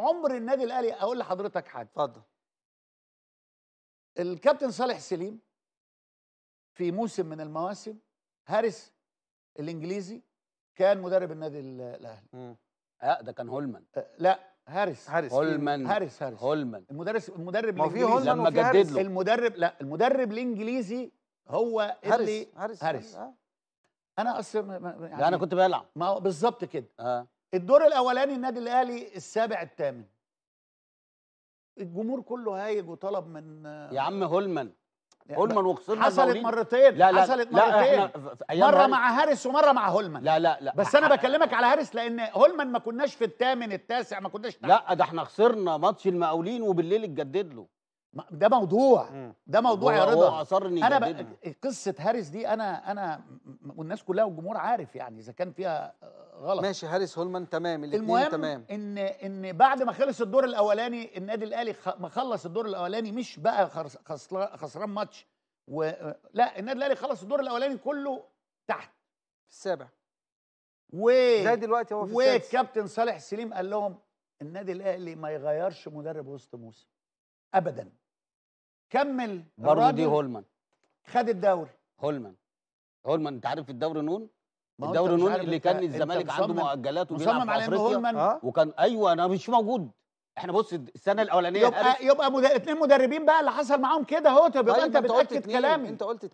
عمر النادي الاهلي اقول لحضرتك حاجه اتفضل الكابتن صالح سليم في موسم من المواسم هارس الانجليزي كان مدرب النادي الاهلي اه ده كان هولمان آه، لا هارس هارس هولمان هارس هارس هولمان المدرس المدرب ما في هولمان لما جدد له المدرب لا المدرب الانجليزي هو اللي هارس هارس, هارس. آه. انا اصلا يعني انا كنت بلعب ما بالظبط كده آه. الدور الاولاني النادي الاهلي السابع الثامن الجمهور كله هايج وطلب من يا عم هولمان هولمان وخسرنا حصلت حصلت مرتين لا لا حصلت لا مرتين لا مره مع هارس ومره مع هولمان لا لا لا بس انا بكلمك على هارس لان هولمان ما كناش في الثامن التاسع ما كناش تحت. لا ده احنا خسرنا ماتش المقاولين وبالليل اتجدد له ده موضوع ده موضوع يا رضا انا ب... قصه هاريس دي انا انا والناس كلها والجمهور عارف يعني اذا كان فيها آه، غلط ماشي هاريس هولمان تمام الاثنين تمام ان ان بعد ما خلص الدور الاولاني النادي الاهلي خ... ما خلص الدور الاولاني مش بقى خسران خسران ماتش و... آه، لا النادي الاهلي خلص الدور الاولاني كله تحت في السابع و زي دلوقتي هو في السادس والكابتن صالح سليم قال لهم النادي الاهلي ما يغيرش مدرب وسط موسم ابدا كمل برضه دي هولمان خد الدوري هولمان هولمان انت عارف الدوري نون الدوري نون اللي كان الزمالك عنده مؤجلات وبيلعب في افريقيا هولمان. آه. وكان ايوه انا مش موجود احنا بص السنه الاولانيه يبقى يبقى اثنين مدربين بقى اللي حصل معاهم كده اهو يبقى طيب، انت بتاكد كلامي انت قلت